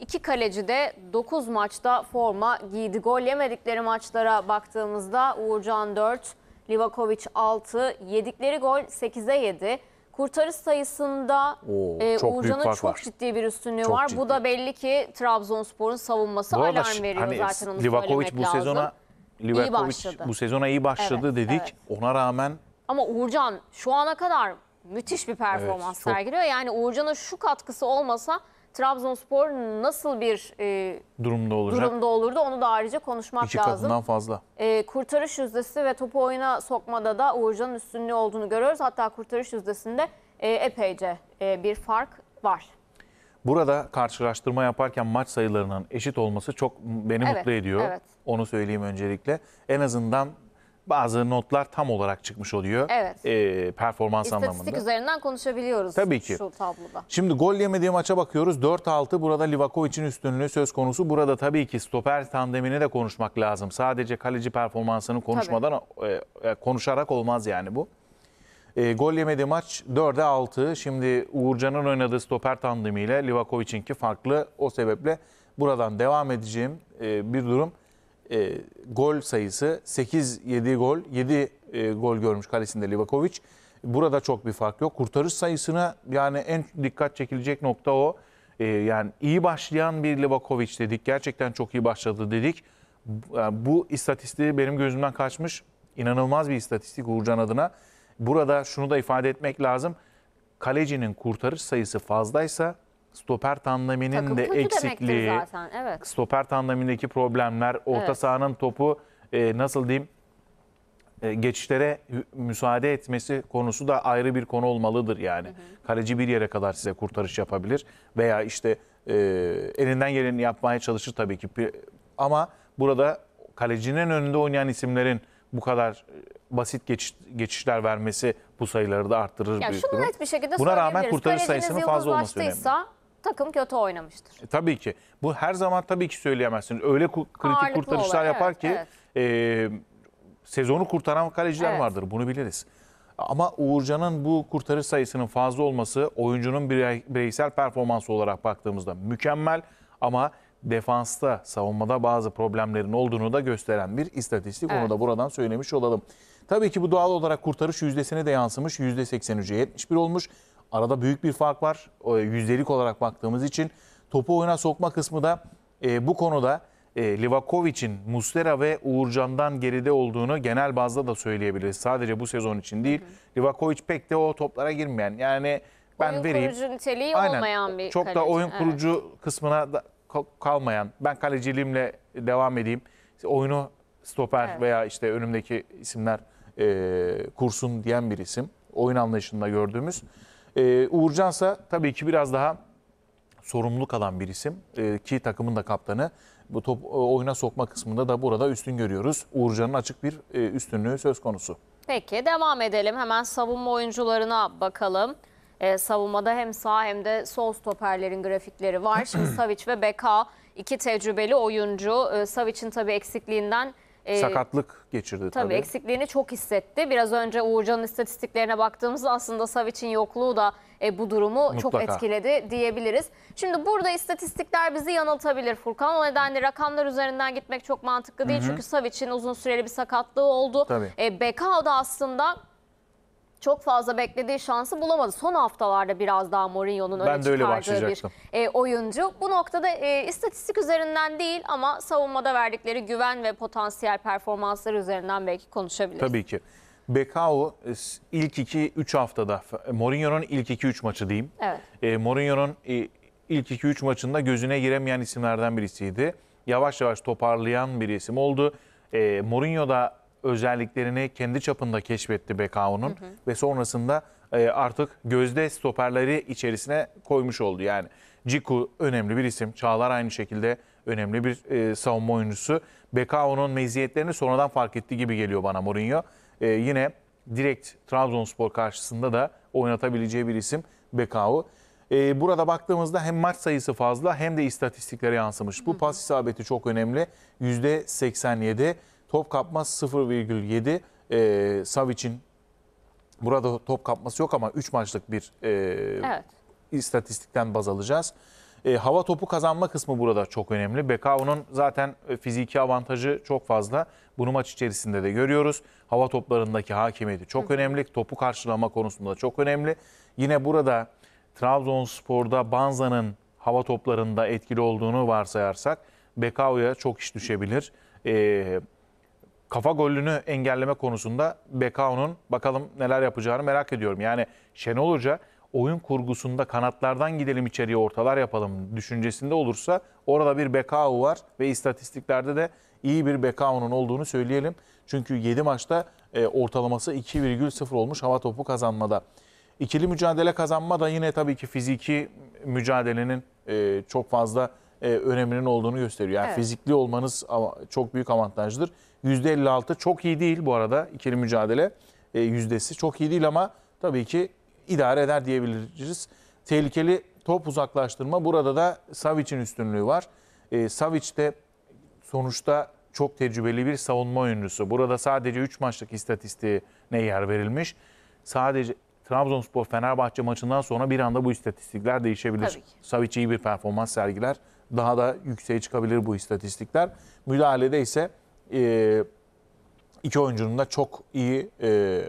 İki kaleci de 9 maçta forma giydi. Gol yemedikleri maçlara baktığımızda Uğurcan 4, Livakovic 6, yedikleri gol 8'e 7. Kurtarış sayısında e, Uğurcan'ın çok var. ciddi bir üstünlüğü çok var. Ciddi. Bu da belli ki Trabzonspor'un savunması Bu alarm veriyor hani zaten Livakovic bu lazım. sezona Livakovic bu sezona iyi başladı evet, dedik. Evet. Ona rağmen ama Uğurcan şu ana kadar müthiş bir performans evet, çok... sergiliyor. Yani Uğurcan'ın şu katkısı olmasa Trabzonspor nasıl bir e, durumda olacak? Durumda olurdu onu da ayrıca konuşmak İki lazım. İki katından fazla. E, kurtarış yüzdesi ve topu oyuna sokmada da Uğurcan'ın üstünlüğü olduğunu görüyoruz. Hatta kurtarış yüzdesinde e, epeyce e, bir fark var. Burada karşılaştırma yaparken maç sayılarının eşit olması çok beni evet, mutlu ediyor. Evet. Onu söyleyeyim öncelikle. En azından bazı notlar tam olarak çıkmış oluyor. Evet. E, performans İstatistik anlamında. İstatistik üzerinden konuşabiliyoruz Tabii ki. şu tabloda. Şimdi gol yemediği maça bakıyoruz. 4-6 burada için üstünlüğü söz konusu. Burada tabii ki stoper tandemini de konuşmak lazım. Sadece kaleci performansını konuşmadan e, e konuşarak olmaz yani bu. E, gol yemedi maç 4'e 6. Şimdi Uğurcan'ın oynadığı stoper tandemiyle Livakovic'inki farklı. O sebeple buradan devam edeceğim e, bir durum e, gol sayısı 8 7 gol 7 e, gol görmüş kalesinde Livakovic. Burada çok bir fark yok. Kurtarış sayısına yani en dikkat çekilecek nokta o. E, yani iyi başlayan bir Livakovic dedik. Gerçekten çok iyi başladı dedik. Yani e, bu istatistiği benim gözümden kaçmış. İnanılmaz bir istatistik Uğurcan adına. Burada şunu da ifade etmek lazım. Kalecinin kurtarış sayısı fazlaysa stoper tandeminin Takım de eksikliği, zaten, evet. stoper tandemindeki problemler, orta Evet. sahanın topu e, nasıl diyeyim e, geçişlere müsaade etmesi konusu da ayrı bir konu olmalıdır yani. Kaleci bir yere kadar size kurtarış yapabilir veya işte e, elinden geleni yapmaya çalışır tabii ki. Ama burada kalecinin önünde oynayan isimlerin bu kadar e, basit geçiş- geçişler vermesi bu sayıları da arttırır Yani büyük şunu ihtimal. net bir şekilde Buna rağmen kurtarış sayısının fazla olması önemli takım kötü oynamıştır. E, tabii ki. Bu her zaman tabii ki söyleyemezsiniz. Öyle ku- kritik Ağırlıklı kurtarışlar olarak, yapar ki evet, e, sezonu kurtaran kaleciler Evet. vardır. Bunu biliriz. Ama Uğurcan'ın bu kurtarış sayısının fazla olması oyuncunun bireysel performansı olarak baktığımızda mükemmel ama defansta, savunmada bazı problemlerin olduğunu da gösteren bir istatistik. Evet. Onu da buradan söylemiş olalım. Tabii ki bu doğal olarak kurtarış yüzdesine de yansımış. %83'e 71 olmuş. Arada büyük bir fark var. E, yüzdelik olarak baktığımız için topu oyuna sokma kısmı da e, bu konuda e, Livakovic'in Mustera ve Uğurcan'dan geride olduğunu genel bazda da söyleyebiliriz. Sadece bu sezon için değil. Hı hı. Livakovic pek de o toplara girmeyen. Yani ben oyun vereyim. kurucu niteliği Aynen. olmayan bir Çok kaleci. da oyun kurucu evet. kısmına da kalmayan. Ben kaleciliğimle devam edeyim. oyunu stoper evet. veya işte önümdeki isimler e, kursun diyen bir isim. Oyun anlayışında gördüğümüz. E, ee, Uğurcansa tabii ki biraz daha sorumluluk alan bir isim e, ki takımın da kaptanı. Bu top e, oyuna sokma kısmında da burada üstün görüyoruz. Uğurcan'ın açık bir e, üstünlüğü söz konusu. Peki devam edelim. Hemen savunma oyuncularına bakalım. E, savunmada hem sağ hem de sol stoperlerin grafikleri var. Şimdi Savic ve Beka iki tecrübeli oyuncu. E, Savic'in tabii eksikliğinden ee, sakatlık geçirdi tabii. Tabii eksikliğini çok hissetti. Biraz önce Uğurcan'ın istatistiklerine baktığımızda aslında Savic'in yokluğu da e, bu durumu Mutlaka. çok etkiledi diyebiliriz. Şimdi burada istatistikler bizi yanıltabilir Furkan. O nedenle rakamlar üzerinden gitmek çok mantıklı değil. Hı -hı. Çünkü Savic'in uzun süreli bir sakatlığı oldu. Tabii. E, Bekao da aslında çok fazla beklediği şansı bulamadı. Son haftalarda biraz daha Mourinho'nun öne çıkardığı bir e, oyuncu. Bu noktada e, istatistik üzerinden değil ama savunmada verdikleri güven ve potansiyel performansları üzerinden belki konuşabiliriz. Tabii ki. Bekao e, ilk 2-3 haftada e, Mourinho'nun ilk 2-3 maçı diyeyim. Evet. E, Mourinho'nun e, ilk 2-3 maçında gözüne giremeyen isimlerden birisiydi. Yavaş yavaş toparlayan bir isim oldu. E, Mourinho da özelliklerini kendi çapında keşfetti Bekao'nun ve sonrasında e, artık gözde stoperleri içerisine koymuş oldu. Yani Ciku önemli bir isim, Çağlar aynı şekilde önemli bir e, savunma oyuncusu. Bekao'nun meziyetlerini sonradan fark etti gibi geliyor bana Mourinho. E, yine direkt Trabzonspor karşısında da oynatabileceği bir isim Bekao. E, burada baktığımızda hem maç sayısı fazla hem de istatistiklere yansımış. Bu pas isabeti çok önemli. %87. Top kapma 0,7. E, Savic'in burada top kapması yok ama 3 maçlık bir e, evet. istatistikten baz alacağız. E, hava topu kazanma kısmı burada çok önemli. Bekao'nun zaten e, fiziki avantajı çok fazla. Bunu maç içerisinde de görüyoruz. Hava toplarındaki hakimiyeti çok Hı. önemli. Topu karşılama konusunda çok önemli. Yine burada Trabzonspor'da Banza'nın hava toplarında etkili olduğunu varsayarsak Bekao'ya çok iş düşebilir. E, kafa golünü engelleme konusunda Bekao'nun bakalım neler yapacağını merak ediyorum. Yani Şenol Hoca oyun kurgusunda kanatlardan gidelim içeriye ortalar yapalım düşüncesinde olursa orada bir Bekao var ve istatistiklerde de iyi bir Bekao'nun olduğunu söyleyelim. Çünkü 7 maçta e, ortalaması 2,0 olmuş hava topu kazanmada. İkili mücadele kazanma da yine tabii ki fiziki mücadelenin e, çok fazla e, öneminin olduğunu gösteriyor. Yani evet. fizikli olmanız çok büyük avantajdır. %56 çok iyi değil bu arada ikili mücadele e, yüzdesi. Çok iyi değil ama tabii ki idare eder diyebiliriz. Tehlikeli top uzaklaştırma burada da Savic'in üstünlüğü var. E, Savic de sonuçta çok tecrübeli bir savunma oyuncusu. Burada sadece 3 maçlık istatistiğine yer verilmiş. Sadece Trabzonspor Fenerbahçe maçından sonra bir anda bu istatistikler değişebilir. Savic iyi bir performans sergiler. Daha da yükseğe çıkabilir bu istatistikler. Müdahalede ise e, iki oyuncunun da çok iyi e,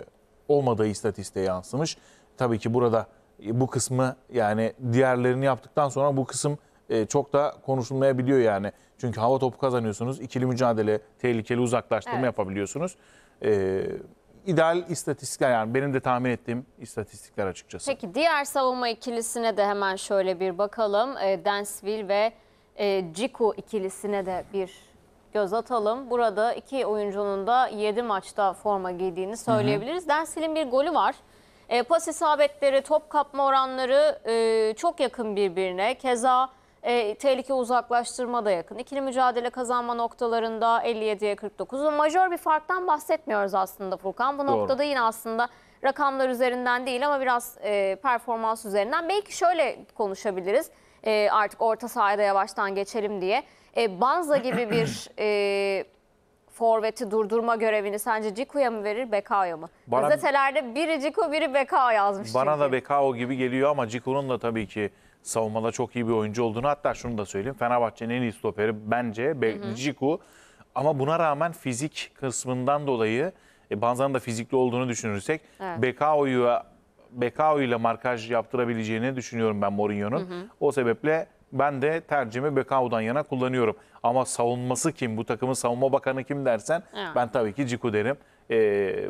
olmadığı istatistiğe yansımış. Tabii ki burada e, bu kısmı yani diğerlerini yaptıktan sonra bu kısım e, çok da konuşulmayabiliyor yani. Çünkü hava topu kazanıyorsunuz, ikili mücadele, tehlikeli uzaklaştırma evet. yapabiliyorsunuz. E, ideal istatistikler yani benim de tahmin ettiğim istatistikler açıkçası. Peki diğer savunma ikilisine de hemen şöyle bir bakalım. E, Densville ve e, Ciku ikilisine de bir göz atalım. Burada iki oyuncunun da 7 maçta forma giydiğini söyleyebiliriz. Dersil'in bir golü var. E, pas isabetleri, top kapma oranları e, çok yakın birbirine. Keza e, tehlike uzaklaştırma da yakın. İkili mücadele kazanma noktalarında 57'ye 49. Majör bir farktan bahsetmiyoruz aslında Furkan. Bu Doğru. noktada yine aslında rakamlar üzerinden değil ama biraz e, performans üzerinden. Belki şöyle konuşabiliriz e, artık orta sahada yavaştan geçelim diye. E, Banza gibi bir e, forveti durdurma görevini sence Ciku'ya mı verir Bekao'ya mı? Gazetelerde biri Ciku biri Bekao yazmış. Bana çünkü. da Bekao gibi geliyor ama Ciku'nun da tabii ki savunmada çok iyi bir oyuncu olduğunu hatta şunu da söyleyeyim. Fenerbahçe'nin en iyi stoperi bence Be Hı-hı. Ciku. Ama buna rağmen fizik kısmından dolayı e, Banza'nın da fizikli olduğunu düşünürsek evet. Bekao'yu Bekao ile markaj yaptırabileceğini düşünüyorum ben Mourinho'nun. O sebeple ben de tercihimi Bekao'dan yana kullanıyorum. Ama savunması kim? Bu takımın savunma bakanı kim dersen evet. ben tabii ki Ciku derim. Ee,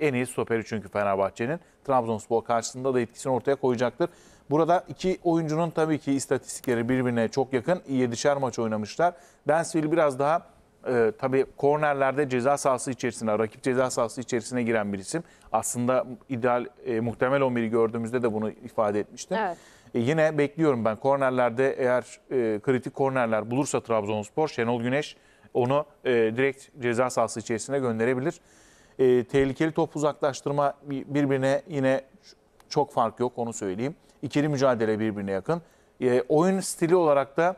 en iyi stoperi çünkü Fenerbahçe'nin. Trabzonspor karşısında da etkisini ortaya koyacaktır. Burada iki oyuncunun tabii ki istatistikleri birbirine çok yakın. 7'şer maç oynamışlar. Densville biraz daha e, tabii kornerlerde ceza sahası içerisine, rakip ceza sahası içerisine giren bir isim. Aslında ideal, e, muhtemel 11'i gördüğümüzde de bunu ifade etmiştim. Evet. E, yine bekliyorum ben kornerlerde eğer e, kritik kornerler bulursa Trabzonspor Şenol Güneş onu e, direkt ceza sahası içerisine gönderebilir. E, tehlikeli top uzaklaştırma birbirine yine çok fark yok onu söyleyeyim. İkili mücadele birbirine yakın. E, oyun stili olarak da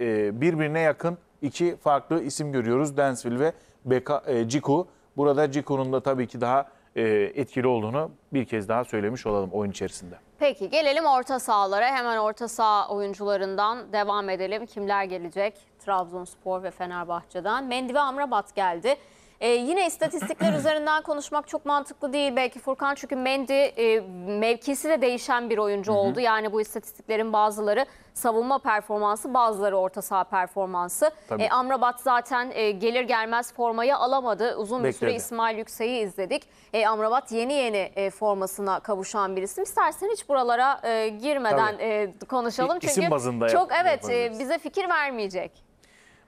e, birbirine yakın iki farklı isim görüyoruz. Densville ve Beka, e, Ciku. Burada Ciku'nun da tabii ki daha e, etkili olduğunu bir kez daha söylemiş olalım oyun içerisinde. Peki gelelim orta sahalara. Hemen orta saha oyuncularından devam edelim. Kimler gelecek? Trabzonspor ve Fenerbahçe'den. Mendi ve Amrabat geldi. Ee, yine istatistikler üzerinden konuşmak çok mantıklı değil belki Furkan çünkü Mendy e, mevkisi de değişen bir oyuncu Hı -hı. oldu. Yani bu istatistiklerin bazıları savunma performansı, bazıları orta saha performansı. E, Amrabat zaten e, gelir gelmez formayı alamadı. Uzun Bekledi. bir süre İsmail Yüksek'i izledik. E, Amrabat yeni yeni e, formasına kavuşan bir isim. İstersen hiç buralara e, girmeden e, konuşalım. İ, çünkü çok evet e, bize fikir vermeyecek.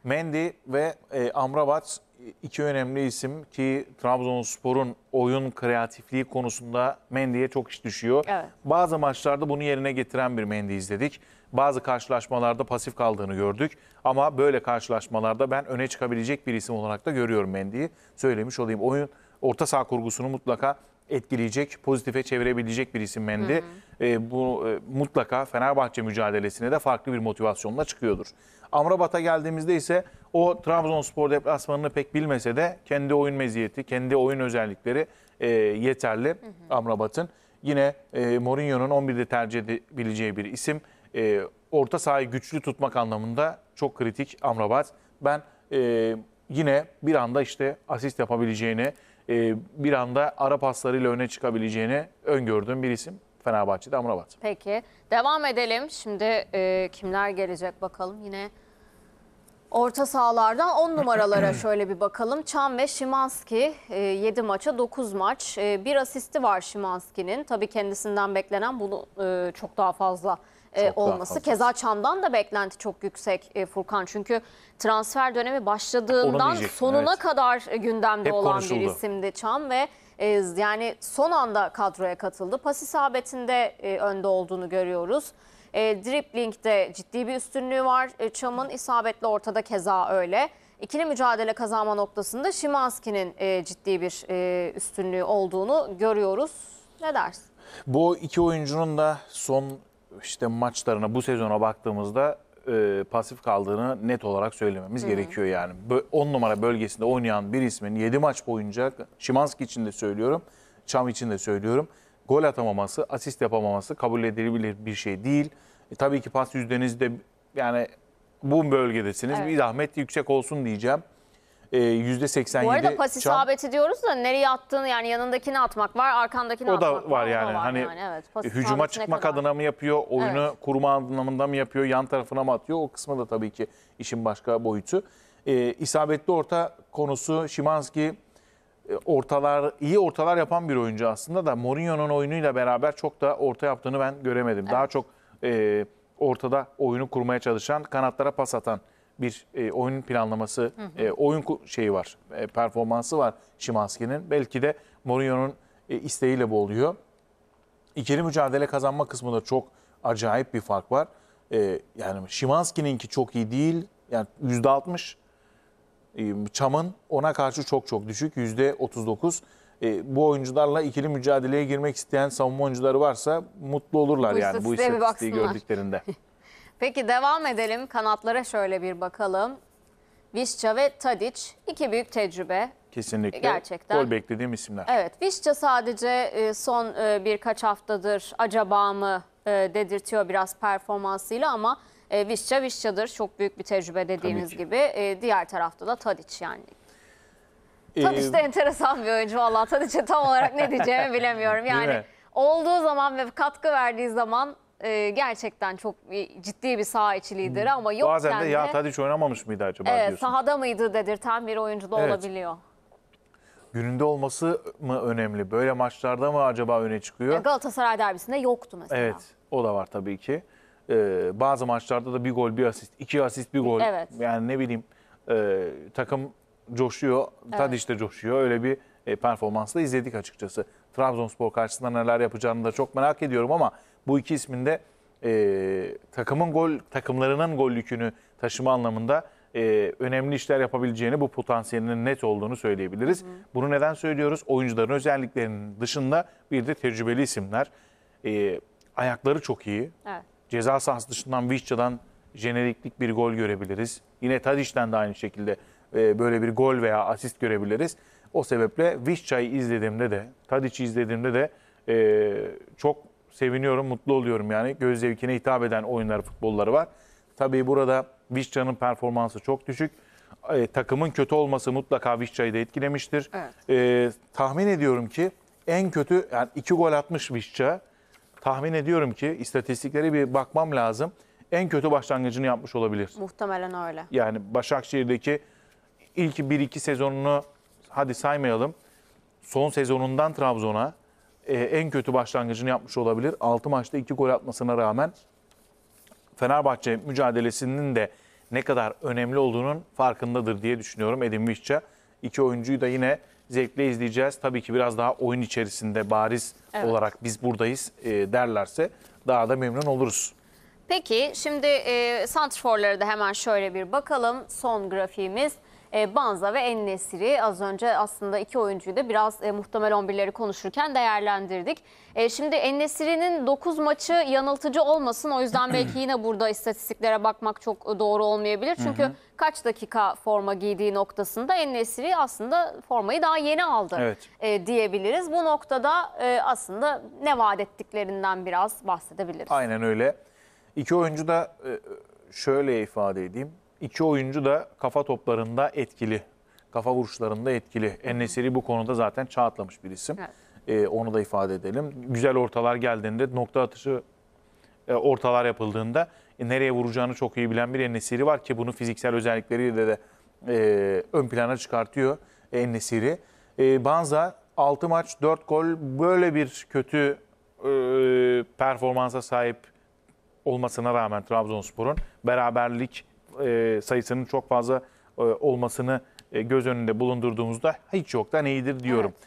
Mendy ve e, Amrabat iki önemli isim ki Trabzonspor'un oyun kreatifliği konusunda Mendy'ye çok iş düşüyor. Evet. Bazı maçlarda bunu yerine getiren bir Mendy izledik. Bazı karşılaşmalarda pasif kaldığını gördük. Ama böyle karşılaşmalarda ben öne çıkabilecek bir isim olarak da görüyorum Mendy'yi. Söylemiş olayım. Oyun orta saha kurgusunu mutlaka etkileyecek, pozitife çevirebilecek bir isim Mendy. E, bu e, mutlaka Fenerbahçe mücadelesine de farklı bir motivasyonla çıkıyordur. Amrabat'a geldiğimizde ise o Trabzonspor deplasmanını pek bilmese de kendi oyun meziyeti, kendi oyun özellikleri e, yeterli Amrabat'ın. Yine e, Mourinho'nun 11'de tercih edebileceği bir isim. E, orta sahayı güçlü tutmak anlamında çok kritik Amrabat. Ben e, yine bir anda işte asist yapabileceğini, e, bir anda ara paslarıyla öne çıkabileceğini öngördüğüm bir isim Fenerbahçe'de Amrabat. Peki devam edelim. Şimdi e, kimler gelecek bakalım yine orta sahalardan 10 numaralara şöyle bir bakalım. Çam ve Şimanski 7 e, maça 9 maç. E, bir asisti var Şimanski'nin. Tabii kendisinden beklenen bunu e, çok daha fazla e, olması. Keza Çam'dan da beklenti çok yüksek e, Furkan. Çünkü transfer dönemi başladığından sonuna evet. kadar e, gündemde Hep olan konuşuldu. bir isimdi Çam ve e, yani son anda kadroya katıldı. Pas isabetinde e, önde olduğunu görüyoruz. E, dripling'de ciddi bir üstünlüğü var. E, Çam'ın isabetli ortada keza öyle. İkili mücadele kazanma noktasında Şimanski'nin e, ciddi bir e, üstünlüğü olduğunu görüyoruz. Ne dersin? Bu iki oyuncunun da son işte maçlarına bu sezona baktığımızda e, pasif kaldığını net olarak söylememiz hı gerekiyor yani. 10 numara bölgesinde oynayan bir ismin 7 maç boyunca Şimanski için de söylüyorum, Çam için de söylüyorum. Gol atamaması, asist yapamaması kabul edilebilir bir şey değil. E, tabii ki pas yüzdenizde yani bu bölgedesiniz. Evet. Bir zahmet yüksek olsun diyeceğim e, %87 Bu arada pas isabeti diyoruz da nereye attığını yani yanındakini atmak var, arkandakini O atmak da var yani. O da var hani evet. hücuma çıkmak kadar? adına mı yapıyor, oyunu Evet. kurma anlamında mı yapıyor, yan tarafına mı atıyor? O kısmı da tabii ki işin başka boyutu. E, isabetli orta konusu Şimanski e, ortalar iyi ortalar yapan bir oyuncu aslında da Mourinho'nun oyunuyla beraber çok da orta yaptığını ben göremedim. Daha çok e, ortada oyunu kurmaya çalışan, kanatlara pas atan bir e, oyun planlaması, hı hı. E, oyun şeyi var, e, performansı var Şimanski'nin. Belki de Mourinho'nun e, isteğiyle bu oluyor. İkili mücadele kazanma kısmında çok acayip bir fark var. E, yani Şimanski'ninki çok iyi değil. Yani %60 e, Çam'ın ona karşı çok çok düşük. %39 e, bu oyuncularla ikili mücadeleye girmek isteyen savunma oyuncuları varsa mutlu olurlar bu yani bu istatistiği gördüklerinde. Peki devam edelim. Kanatlara şöyle bir bakalım. Vişça ve Tadic iki büyük tecrübe. Kesinlikle. Gerçekten. Gol beklediğim isimler. Evet. Vişça sadece e, son e, birkaç haftadır acaba mı e, dedirtiyor biraz performansıyla ama Vişça Vişça'dır. Çok büyük bir tecrübe dediğiniz gibi. Diğer tarafta da Tadic yani. Ee, Tadic de enteresan bir oyuncu vallahi Tadic'e tam olarak ne diyeceğimi bilemiyorum. Yani olduğu zaman ve katkı verdiği zaman e, gerçekten çok e, ciddi bir saha içi lideri hmm. ama yok Bazen de ya Tadiç oynamamış mıydı acaba evet, diyorsun. sahada mıydı dedirten bir oyuncu da Evet. olabiliyor. Gününde olması mı önemli? Böyle maçlarda mı acaba öne çıkıyor? Galatasaray derbisinde yoktu mesela. Evet, o da var tabii ki. Ee, bazı maçlarda da bir gol, bir asist, iki asist, bir gol. Evet. Yani ne bileyim e, takım coşuyor, Tadiç de coşuyor. Öyle bir e, performansla izledik açıkçası. Trabzonspor karşısında neler yapacağını da çok merak ediyorum ama bu iki ismin de e, takımın gol takımlarının gol yükünü taşıma anlamında e, önemli işler yapabileceğini, bu potansiyelinin net olduğunu söyleyebiliriz. Hı. Bunu neden söylüyoruz? Oyuncuların özelliklerinin dışında bir de tecrübeli isimler. E, ayakları çok iyi. Evet. Ceza sahası dışından Vişça'dan jeneriklik bir gol görebiliriz. Yine Tadiş'ten de aynı şekilde e, böyle bir gol veya asist görebiliriz. O sebeple Vişça'yı izlediğimde de, Tadiç'i izlediğimde de e, çok Seviniyorum, mutlu oluyorum yani. Göz zevkine hitap eden oyunları, futbolları var. Tabii burada Vişcan'ın performansı çok düşük. E, takımın kötü olması mutlaka Vişcan'ı da etkilemiştir. Evet. E, tahmin ediyorum ki en kötü yani iki gol atmış Vişça. Tahmin ediyorum ki istatistiklere bir bakmam lazım. En kötü başlangıcını yapmış olabilir. Muhtemelen öyle. Yani Başakşehir'deki ilk 1-2 sezonunu hadi saymayalım. Son sezonundan Trabzon'a e, en kötü başlangıcını yapmış olabilir. 6 maçta 2 gol atmasına rağmen Fenerbahçe mücadelesinin de ne kadar önemli olduğunun farkındadır diye düşünüyorum Edin Vişça. İki oyuncuyu da yine zevkle izleyeceğiz. Tabii ki biraz daha oyun içerisinde bariz evet. olarak biz buradayız e, derlerse daha da memnun oluruz. Peki şimdi e, santrforlara da hemen şöyle bir bakalım son grafiğimiz. E, Banza ve Ennesiri az önce aslında iki oyuncuyu da biraz e, muhtemel 11'leri konuşurken değerlendirdik. E, şimdi Ennesiri'nin 9 maçı yanıltıcı olmasın o yüzden belki yine burada istatistiklere bakmak çok doğru olmayabilir. Çünkü hı hı. kaç dakika forma giydiği noktasında Ennesiri aslında formayı daha yeni aldı evet. diyebiliriz. Bu noktada aslında ne vaat ettiklerinden biraz bahsedebiliriz. Aynen öyle. İki oyuncu da şöyle ifade edeyim. İki oyuncu da kafa toplarında etkili. Kafa vuruşlarında etkili. Enneseri bu konuda zaten çağatlamış bir isim. Evet. Ee, onu da ifade edelim. Güzel ortalar geldiğinde nokta atışı e, ortalar yapıldığında e, nereye vuracağını çok iyi bilen bir Ennesiri var ki bunu fiziksel özellikleriyle de e, ön plana çıkartıyor Ennesiri. E, Banza 6 maç 4 gol böyle bir kötü e, performansa sahip olmasına rağmen Trabzonspor'un beraberlik e, sayısının çok fazla e, olmasını e, göz önünde bulundurduğumuzda hiç yoktan iyidir diyorum. Evet.